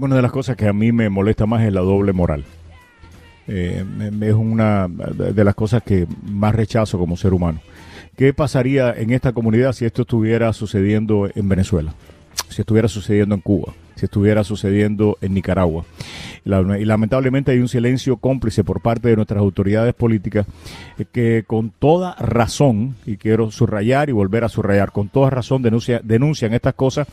una de las cosas que a mí me molesta más es la doble moral. Eh, es una de las cosas que más rechazo como ser humano. ¿Qué pasaría en esta comunidad si esto estuviera sucediendo en Venezuela? Si estuviera sucediendo en Cuba? estuviera sucediendo en Nicaragua. Y lamentablemente hay un silencio cómplice por parte de nuestras autoridades políticas eh, que con toda razón, y quiero subrayar y volver a subrayar, con toda razón denuncian estas cosas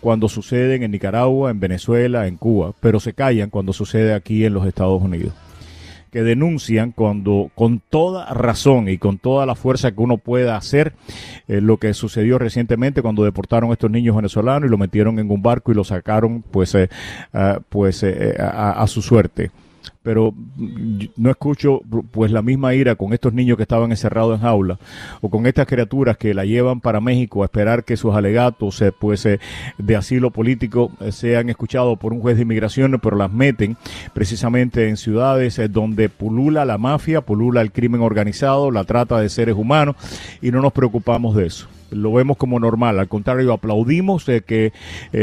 cuando suceden en Nicaragua, en Venezuela, en Cuba, pero se callan cuando sucede aquí en los Estados Unidos que denuncian cuando con toda razón y con toda la fuerza que uno pueda hacer eh, lo que sucedió recientemente cuando deportaron a estos niños venezolanos y lo metieron en un barco y lo sacaron pues eh, ah, pues eh, a su suerte pero no escucho pues la misma ira con estos niños que estaban encerrados en jaula o con estas criaturas que la llevan para México a esperar que sus alegatos eh, pues eh, de asilo político eh, sean escuchados por un juez de inmigración, pero las meten precisamente en ciudades donde pulula la mafia, pulula el crimen organizado, la trata de seres humanos y no nos preocupamos de eso lo vemos como normal. Al contrario, aplaudimos que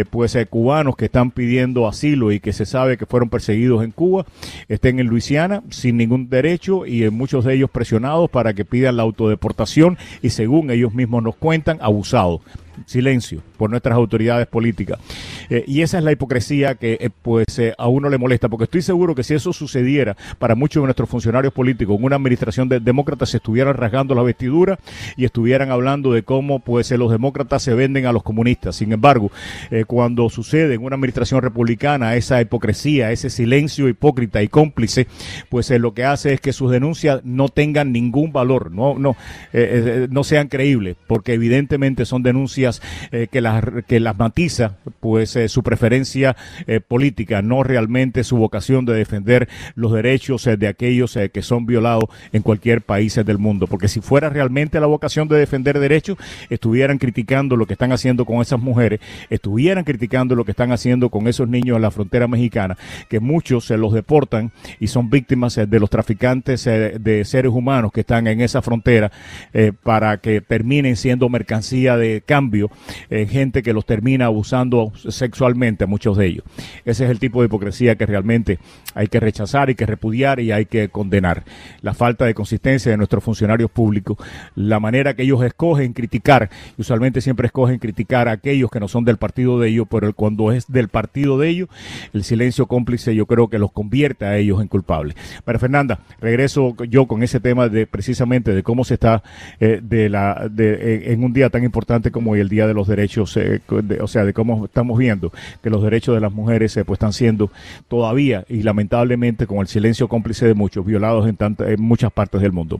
pues eh, cubanos que están pidiendo asilo y que se sabe que fueron perseguidos en Cuba estén en Luisiana sin ningún derecho y en muchos de ellos presionados para que pidan la autodeportación y según ellos mismos nos cuentan, abusados. Silencio por nuestras autoridades políticas. Eh, y esa es la hipocresía que eh, pues eh, a uno le molesta, porque estoy seguro que si eso sucediera para muchos de nuestros funcionarios políticos en una administración de demócratas se estuvieran rasgando la vestidura y estuvieran hablando de cómo pues los demócratas se venden a los comunistas. Sin embargo, cuando sucede en una administración republicana esa hipocresía, ese silencio hipócrita y cómplice, pues lo que hace es que sus denuncias no tengan ningún valor, no no no sean creíbles, porque evidentemente son denuncias que las que las matiza pues eh, su preferencia eh, política, no realmente su vocación de defender los derechos eh, de aquellos que son violados en cualquier país del mundo. Porque si fuera realmente la vocación de defender derechos, estuvieran criticando lo que están haciendo con esas mujeres, estuvieran criticando lo que están haciendo con esos niños en la frontera mexicana, que muchos se los deportan y son víctimas de los traficantes de seres humanos que están en esa frontera para que terminen siendo mercancía de cambio, gente que los termina abusando sexualmente a muchos de ellos. Ese es el tipo de hipocresía que realmente hay que rechazar, y que repudiar y hay que condenar. La falta de consistencia de nuestros funcionarios públicos, la manera que ellos escogen criticar, usualmente siempre escogen criticar a aquellos que no son del partido de ellos, pero cuando es del partido de ellos, el silencio cómplice yo creo que los convierte a ellos en culpables. Pero Fernanda, regreso yo con ese tema de precisamente de cómo se está eh, de la eh, en un día tan importante como hoy, el Día de los Derechos, eh, o sea, de cómo estamos viendo que los derechos de las mujeres eh, se pues, están siendo todavía y lamentablemente con el silencio cómplice de muchos violados en, tantas en muchas partes del mundo.